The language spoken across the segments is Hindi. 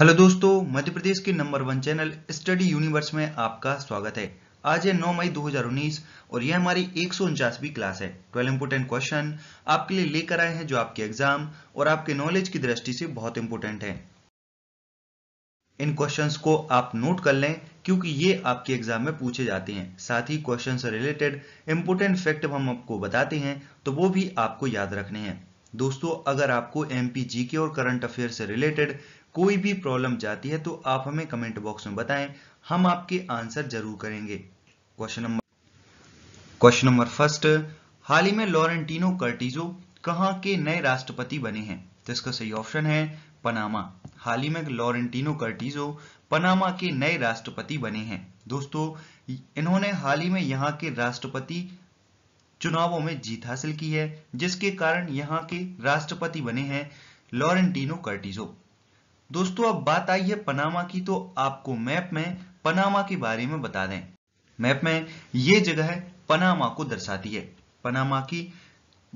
हेलो दोस्तों मध्य प्रदेश के number one channel study universe में आपका स्वागत है आज है 9 मई 2019 और यह हमारी एक सौ क्लास है 12 इंपोर्टेंट क्वेश्चन आपके लिए लेकर आए हैं जो आपके एग्जाम और आपके नॉलेज की दृष्टि से बहुत इंपोर्टेंट है इन क्वेश्चंस को आप नोट कर लें क्योंकि ये आपके एग्जाम में पूछे जाते हैं साथ ही क्वेश्चन से रिलेटेड इंपोर्टेंट फैक्ट हम आपको बताते हैं तो वो भी आपको याद रखने हैं दोस्तों अगर आपको एम पी जी के और करंट अफेयर से रिलेटेड कोई भी प्रॉब्लम जाती है तो आप हमें कमेंट बॉक्स में बताएं हम आपके आंसर जरूर करेंगे question number question number first हाल ही में लॉरेंटिनो कर्टिजो कहां के नए राष्ट्रपति बने हैं तो इसका सही ऑप्शन है पनामा हाल ही में लॉरेंटिनो कर्टिजो पनामा के नए राष्ट्रपति बने हैं दोस्तों इन्होंने हाल ही में यहाँ के राष्ट्रपति चुनावों में जीत हासिल की है जिसके कारण यहाँ के राष्ट्रपति बने हैं लॉरेंटिनो कर्टिजो दोस्तों अब बात आई है पनामा की तो आपको मैप में पनामा के बारे में बता दें मैप में ये जगह पनामा को दर्शाती है पनामा की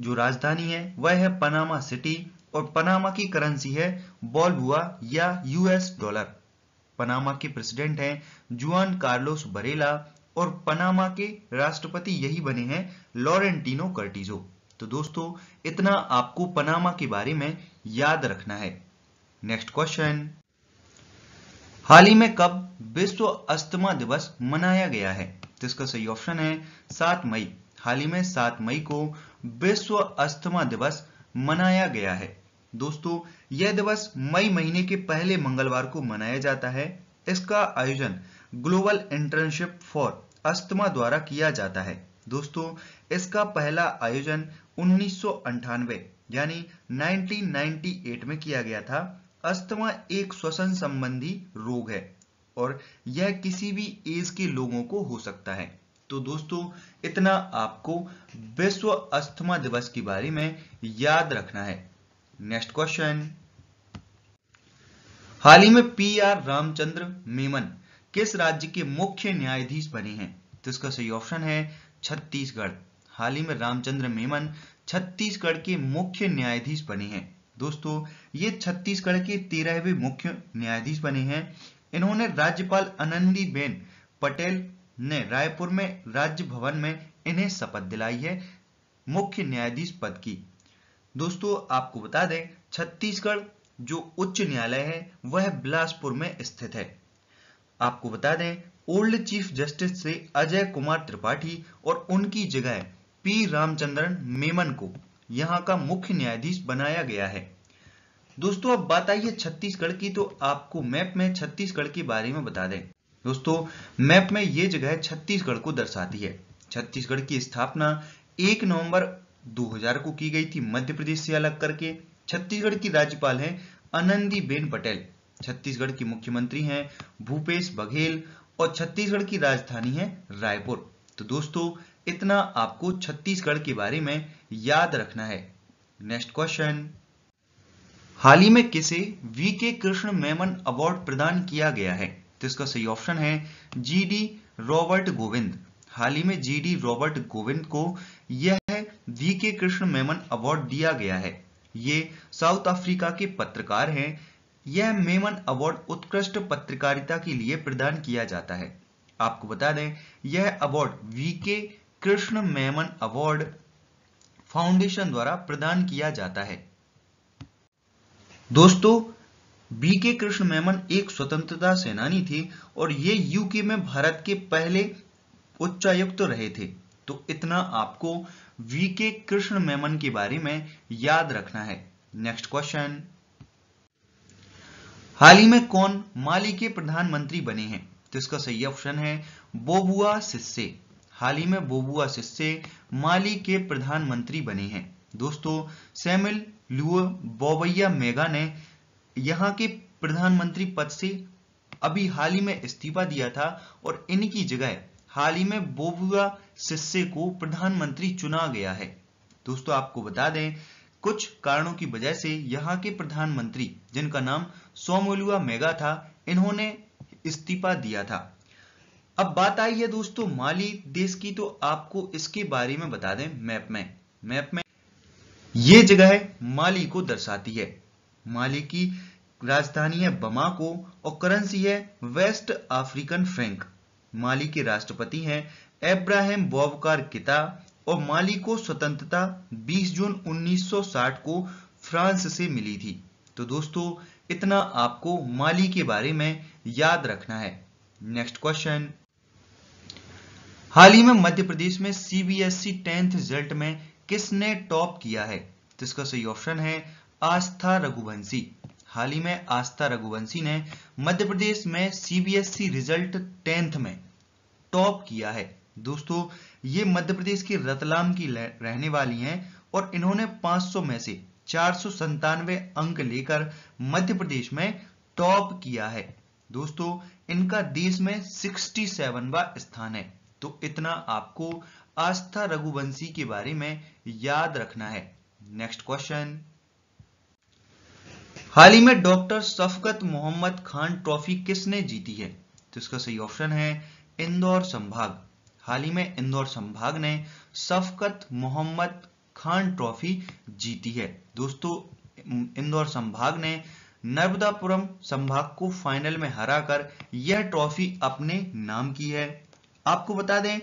जो राजधानी है वह है पनामा सिटी और पनामा की करेंसी है बॉलबुआ या यूएस डॉलर पनामा के प्रेसिडेंट हैं जुआन कार्लोस बरेला और पनामा के राष्ट्रपति यही बने हैं लॉरेंटिनो कर्टिजो तो दोस्तों इतना आपको पनामा के बारे में याद रखना है नेक्स्ट क्वेश्चन हाल ही में कब विश्व अस्थमा दिवस मनाया गया है तो इसका सही ऑप्शन है सात मई हाल ही में सात मई को विश्व अस्थमा दिवस मनाया गया है दोस्तों यह दिवस मई महीने के पहले मंगलवार को मनाया जाता है इसका आयोजन ग्लोबल इंटर्नशिप फॉर अस्थमा द्वारा किया जाता है दोस्तों इसका पहला आयोजन उन्नीस यानी 1998 में किया गया था अस्थमा एक श्वसन संबंधी रोग है और यह किसी भी एज के लोगों को हो सकता है तो दोस्तों इतना आपको विश्व अस्थमा दिवस के बारे में याद रखना है नेक्स्ट क्वेश्चन हाल ही में पी आर रामचंद्र मेमन किस राज्य के मुख्य न्यायाधीश बने हैं तो इसका सही ऑप्शन है छत्तीसगढ़ हाल ही में रामचंद्र मेमन छत्तीसगढ़ के मुख्य न्यायाधीश बने हैं दोस्तों ये छत्तीसगढ़ के तेरहवे मुख्य न्यायाधीश बने हैं इन्होंने राज्यपाल बेन पटेल ने रायपुर में राज्य भवन में इन्हें शपथ दिलाई है मुख्य न्यायाधीश पद की दोस्तों आपको बता दें छत्तीसगढ़ जो उच्च न्यायालय है वह बिलासपुर में स्थित है आपको बता दें ओल्ड चीफ जस्टिस से अजय कुमार त्रिपाठी और उनकी जगह पी रामचंद्रन मेमन को यहाँ का मुख्य न्यायाधीश बनाया गया है दोस्तों अब बात आई है छत्तीसगढ़ की तो आपको मैप में छत्तीसगढ़ के बारे में बता दें दोस्तों मैप में ये जगह छत्तीसगढ़ को दर्शाती है छत्तीसगढ़ की स्थापना 1 नवंबर 2000 को की गई थी मध्य प्रदेश से अलग करके छत्तीसगढ़ की राज्यपाल हैं आनंदीबेन पटेल छत्तीसगढ़ की मुख्यमंत्री हैं भूपेश बघेल और छत्तीसगढ़ की राजधानी है रायपुर तो दोस्तों इतना आपको छत्तीसगढ़ के बारे में याद रखना है नेक्स्ट क्वेश्चन हाल ही में किसे वी के कृष्ण मेमन अवार्ड प्रदान किया गया है तो इसका सही ऑप्शन है जी डी रॉबर्ट गोविंद हाल ही में जी डी रॉबर्ट गोविंद को यह वी के कृष्ण मेमन अवार्ड दिया गया है ये साउथ अफ्रीका के पत्रकार हैं यह मेमन अवार्ड उत्कृष्ट पत्रकारिता के लिए प्रदान किया जाता है आपको बता दें यह अवार्ड वी के कृष्ण मेमन अवार्ड फाउंडेशन द्वारा प्रदान किया जाता है दोस्तों बीके कृष्ण मेमन एक स्वतंत्रता सेनानी थी और ये यूके में भारत के पहले उच्चायुक्त रहे थे तो इतना आपको वीके कृष्ण मेमन के बारे में याद रखना है नेक्स्ट क्वेश्चन हाल ही में कौन माली के प्रधानमंत्री बने हैं तो इसका सही ऑप्शन है बोबुआ सिस्से हाल ही में बोबुआ सिस्से माली के प्रधानमंत्री बने हैं दोस्तों सैमिल लुअ बोबैया मेगा ने यहाँ के प्रधानमंत्री पद से अभी हाल ही में इस्तीफा दिया था और इनकी जगह हाल ही में बोबुआ सिस्से को प्रधानमंत्री चुना गया है दोस्तों आपको बता दें कुछ कारणों की वजह से यहाँ के प्रधानमंत्री जिनका नाम सोमोलुआ मेगा था इन्होंने इस्तीफा दिया था अब बात आई है दोस्तों माली देश की तो आपको इसके बारे में बता दें मैप में मैप में ये जगह माली को दर्शाती है माली की राजधानी है बमाको और करेंसी है वेस्ट अफ्रीकन फ्रैंक माली के राष्ट्रपति हैं एब्राहिम बॉबकार किता और माली को स्वतंत्रता 20 जून 1960 को फ्रांस से मिली थी तो दोस्तों इतना आपको माली के बारे में याद रखना है नेक्स्ट क्वेश्चन हाल ही में मध्य प्रदेश में सीबीएसई e टेंथ रिजल्ट में किसने टॉप किया है तो इसका सही ऑप्शन है आस्था रघुवंशी हाल ही में आस्था रघुवंशी ने मध्य प्रदेश में सीबीएसई e रिजल्ट टेंथ में टॉप किया है दोस्तों ये मध्य प्रदेश के रतलाम की रहने वाली हैं और इन्होंने 500 में से चार अंक लेकर मध्य प्रदेश में टॉप किया है दोस्तों इनका देश में 67वां स्थान है तो इतना आपको आस्था रघुवंशी के बारे में याद रखना है नेक्स्ट क्वेश्चन हाल ही में डॉक्टर सफकत मोहम्मद खान ट्रॉफी किसने जीती है तो इसका सही ऑप्शन है इंदौर संभाग हाल ही में इंदौर संभाग ने सफकत मोहम्मद खान ट्रॉफी जीती है दोस्तों इंदौर संभाग ने नर्मदापुरम संभाग को फाइनल में हराकर यह ट्रॉफी अपने नाम की है आपको बता दें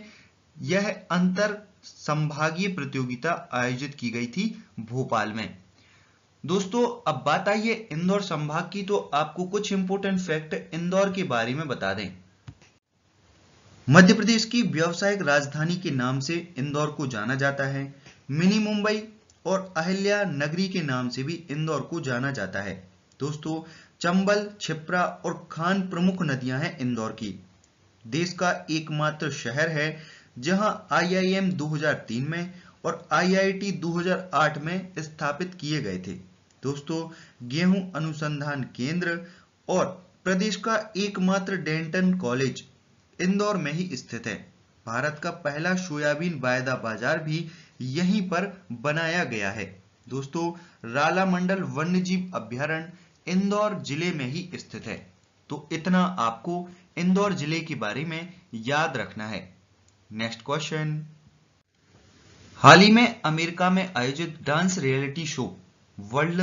यह अंतर संभागीय प्रतियोगिता आयोजित की गई थी भोपाल में दोस्तों अब बात आइए इंदौर संभाग की तो आपको कुछ इंपोर्टेंट फैक्ट इंदौर के बारे में बता दें मध्य प्रदेश की व्यावसायिक राजधानी के नाम से इंदौर को जाना जाता है मिनी मुंबई और अहिल्या नगरी के नाम से भी इंदौर को जाना जाता है दोस्तों चंबल छिप्रा और खान प्रमुख नदियां हैं इंदौर की देश का एकमात्र शहर है जहां आईआईएम 2003 में और आईआईटी 2008 में स्थापित किए गए थे दोस्तों गेहूं अनुसंधान केंद्र और प्रदेश का एकमात्र डेंटन कॉलेज इंदौर में ही स्थित है भारत का पहला सोयाबीन वायदा बाजार भी यहीं पर बनाया गया है दोस्तों राला मंडल वन्यजीव अभ्यारण्य इंदौर जिले में ही स्थित है तो इतना आपको इंदौर जिले के बारे में याद रखना है नेक्स्ट क्वेश्चन हाल ही में अमेरिका में आयोजित dance reality show world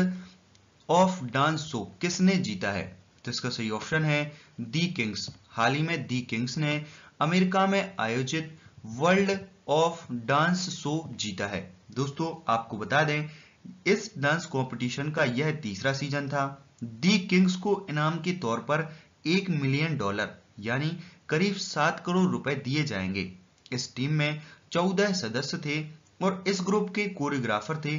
of dance show किसने जीता है तो इसका सही ऑप्शन है दी किंग्स हाल ही में दी किंग्स ने अमेरिका में आयोजित वर्ल्ड ऑफ डांस शो जीता है दोस्तों आपको बता दें इस डांस कंपटीशन का यह तीसरा सीजन था दी किंग्स को इनाम के तौर पर एक मिलियन डॉलर यानी करीब सात करोड़ रुपए दिए जाएंगे इस टीम में चौदह सदस्य थे और इस ग्रुप के कोरियोग्राफर थे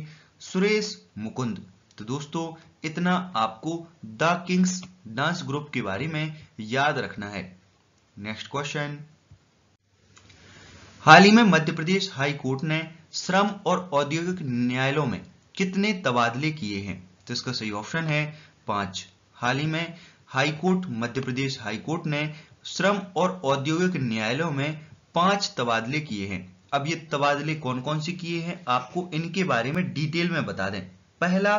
सुरेश मुकुंद तो दोस्तों इतना आपको द किंग्स डांस ग्रुप के बारे में याद रखना है नेक्स्ट क्वेश्चन हाल ही में मध्य प्रदेश हाई कोर्ट ने श्रम और औद्योगिक न्यायालयों में कितने तबादले किए हैं तो इसका सही ऑप्शन है पांच हाल ही में हाईकोर्ट मध्य प्रदेश हाईकोर्ट ने श्रम और औद्योगिक न्यायालयों में पांच तबादले किए हैं अब ये तबादले कौन कौन से किए हैं आपको इनके बारे में डिटेल में बता दें पहला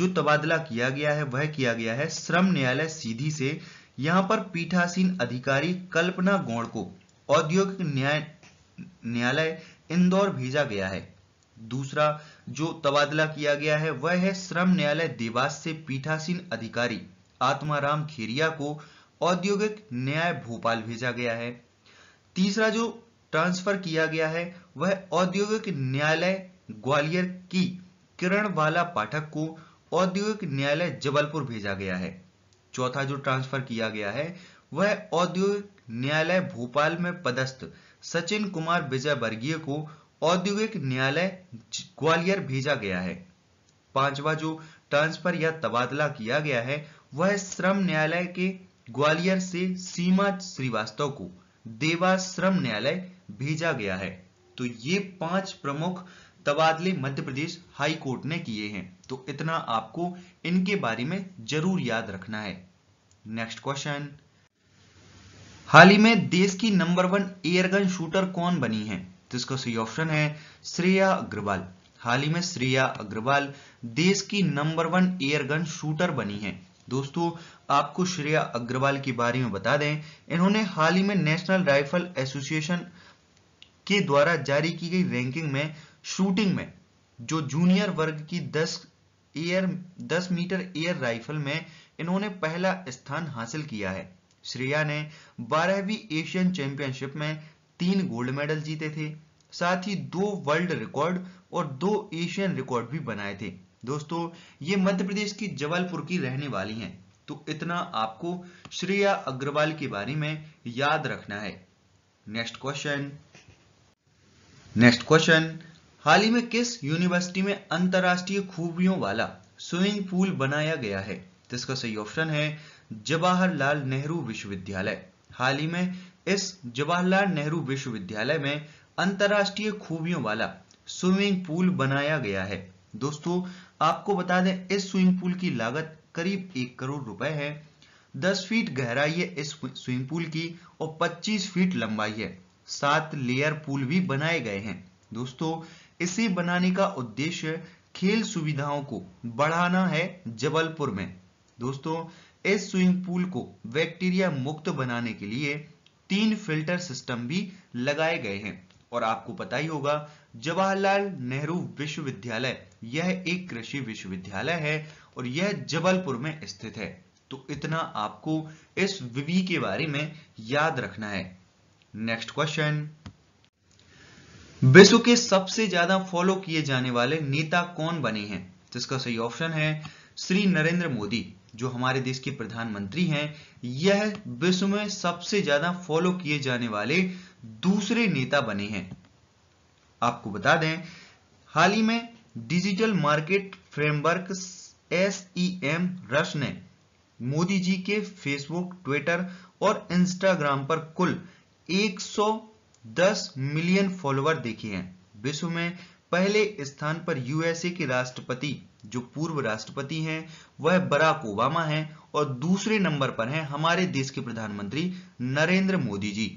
जो तबादला किया गया है वह किया गया है श्रम न्यायालय सीधी से यहां पर पीठासीन अधिकारी कल्पना गौड़ को औद्योगिक न्याय न्यायालय इंदौर भेजा गया है दूसरा जो तबादला किया गया है वह है श्रम न्यायालय देवास से पीठासीन अधिकारी आत्माराम खेरिया को औद्योगिक न्याय भोपाल भेजा गया है तीसरा जो ट्रांसफर किया गया है वह औद्योगिक न्यायालय ग्वालियर की वाला पाठक को औद्योगिक न्यायालय जबलपुर भेजा गया है चौथा जो ट्रांसफर किया गया है वह औद्योगिक न्यायालय भोपाल में पदस्थ सचिन कुमार विजय वर्गीय को औद्योगिक न्यायालय ग्वालियर भेजा गया है पांचवा जो ट्रांसफर या तबादला किया गया है वह श्रम न्यायालय के ग्वालियर से सीमा श्रीवास्तव को देवा श्रम न्यायालय भेजा गया है तो ये पांच प्रमुख तबादले मध्य प्रदेश हाई कोर्ट ने किए हैं तो इतना आपको इनके बारे में जरूर याद रखना है नेक्स्ट क्वेश्चन हाल ही में देश की नंबर वन एयरगन शूटर कौन बनी है तो इसका सही ऑप्शन है श्रेया अग्रवाल हाल ही में श्रेया अग्रवाल देश की नंबर वन एयरगन शूटर बनी है दोस्तों आपको श्रेया अग्रवाल के बारे में बता दें इन्होंने हाल ही में नेशनल राइफल एसोसिएशन के द्वारा जारी की गई रैंकिंग में शूटिंग में जो जूनियर वर्ग की 10 एयर 10 मीटर एयर राइफल में इन्होंने पहला स्थान हासिल किया है श्रेया ने बारहवीं एशियन चैंपियनशिप में तीन गोल्ड मेडल जीते थे साथ ही दो वर्ल्ड रिकॉर्ड और दो एशियन रिकॉर्ड भी बनाए थे दोस्तों ये मध्य प्रदेश की जबलपुर की रहने वाली हैं तो इतना आपको श्रेया अग्रवाल के बारे में याद रखना है नेक्स्ट क्वेश्चन नेक्स्ट क्वेश्चन हाल ही में किस यूनिवर्सिटी में अंतरराष्ट्रीय खूबियों वाला स्विमिंग पूल बनाया गया है जिसका सही ऑप्शन है जवाहरलाल नेहरू विश्वविद्यालय हाल ही में इस जवाहरलाल नेहरू विश्वविद्यालय में अंतरराष्ट्रीय खूबियों वाला स्विमिंग पूल बनाया गया है दोस्तों आपको बता दें इस स्विमिंग पूल की लागत करीब एक करोड़ रुपए है 10 फीट गहराई है इस स्विमिंग पूल की और 25 फीट लंबाई है सात लेयर पूल भी बनाए गए हैं दोस्तों इसे बनाने का उद्देश्य खेल सुविधाओं को बढ़ाना है जबलपुर में दोस्तों इस स्विमिंग पूल को बैक्टीरिया मुक्त बनाने के लिए तीन फिल्टर सिस्टम भी लगाए गए हैं और आपको पता ही होगा जवाहरलाल नेहरू विश्वविद्यालय यह एक कृषि विश्वविद्यालय है और यह जबलपुर में स्थित है तो इतना आपको इस विवि के बारे में याद रखना है नेक्स्ट क्वेश्चन विश्व के सबसे ज्यादा फॉलो किए जाने वाले नेता कौन बने हैं जिसका सही ऑप्शन है श्री नरेंद्र मोदी जो हमारे देश के प्रधानमंत्री हैं यह विश्व में सबसे ज्यादा फॉलो किए जाने वाले दूसरे नेता बने हैं आपको बता दें हाल ही में digital market framework S M e रश ने मोदी जी के फेसबुक ट्विटर और इंस्टाग्राम पर कुल 110 मिलियन फॉलोअर देखे हैं विश्व में पहले स्थान पर यूएसए के राष्ट्रपति जो पूर्व राष्ट्रपति हैं वह बराक ओबामा हैं और दूसरे नंबर पर हैं हमारे देश के प्रधानमंत्री नरेंद्र मोदी जी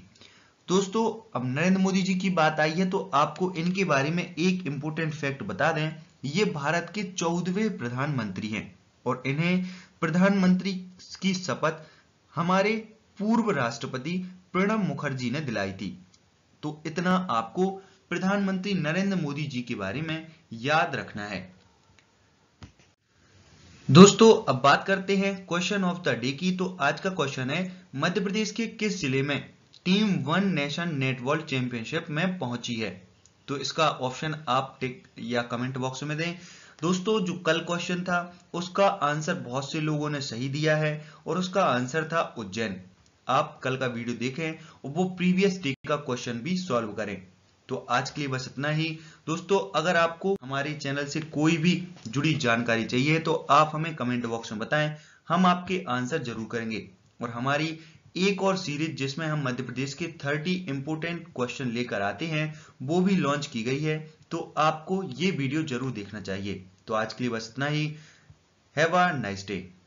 दोस्तों अब नरेंद्र मोदी जी की बात आई है तो आपको इनके बारे में एक इंपोर्टेंट फैक्ट बता दें ये भारत के चौदहवें प्रधानमंत्री हैं और इन्हें प्रधानमंत्री की शपथ हमारे पूर्व राष्ट्रपति प्रणब मुखर्जी ने दिलाई थी तो इतना आपको प्रधानमंत्री नरेंद्र मोदी जी के बारे में याद रखना है दोस्तों अब बात करते हैं क्वेश्चन ऑफ द डे की तो आज का क्वेश्चन है मध्य प्रदेश के किस जिले में team one nation net world championship में पहुंची है तो इसका ऑप्शन आप टिक या कमेंट बॉक्स में दें दोस्तों जो कल क्वेश्चन था उसका आंसर बहुत से लोगों ने सही दिया है और उसका आंसर था उज्जैन आप कल का वीडियो देखें और वो प्रीवियस डे का क्वेश्चन भी सॉल्व करें तो आज के लिए बस इतना ही दोस्तों अगर आपको हमारे चैनल से कोई भी जुड़ी जानकारी चाहिए तो आप हमें कमेंट बॉक्स में बताएं हम आपके आंसर जरूर करेंगे और हमारी एक और सीरीज जिसमें हम मध्य प्रदेश के 30 इंपोर्टेंट क्वेश्चन लेकर आते हैं वो भी लॉन्च की गई है तो आपको ये वीडियो जरूर देखना चाहिए तो आज के लिए बस इतना ही हैव अ नाइस डे